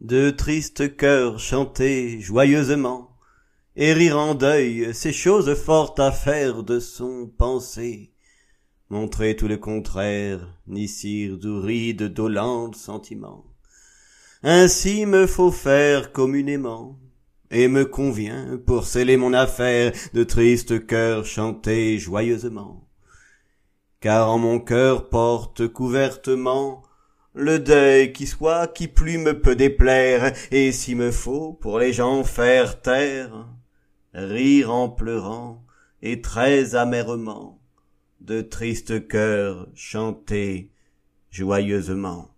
De tristes cœur chanter joyeusement, et rire en deuil, ces choses fortes à faire de son pensée, montrer tout le contraire, ni cire d'ouris de dolentes sentiments. Ainsi me faut faire communément, et me convient, pour sceller mon affaire, de triste cœur chanter joyeusement. Car en mon cœur porte couvertement le deuil qui soit qui plus me peut déplaire et s'il me faut pour les gens faire taire rire en pleurant et très amèrement de tristes cœurs chanter joyeusement